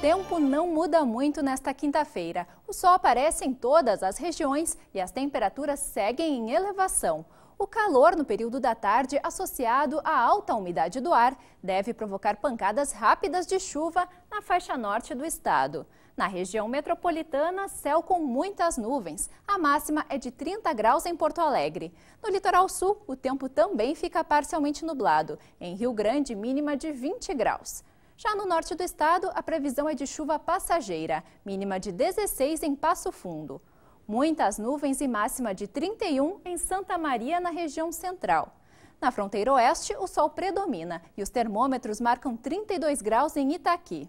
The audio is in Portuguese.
tempo não muda muito nesta quinta-feira. O sol aparece em todas as regiões e as temperaturas seguem em elevação. O calor no período da tarde, associado à alta umidade do ar, deve provocar pancadas rápidas de chuva na faixa norte do estado. Na região metropolitana, céu com muitas nuvens. A máxima é de 30 graus em Porto Alegre. No litoral sul, o tempo também fica parcialmente nublado. Em Rio Grande, mínima de 20 graus. Já no norte do estado, a previsão é de chuva passageira, mínima de 16 em Passo Fundo. Muitas nuvens e máxima de 31 em Santa Maria, na região central. Na fronteira oeste, o sol predomina e os termômetros marcam 32 graus em Itaqui.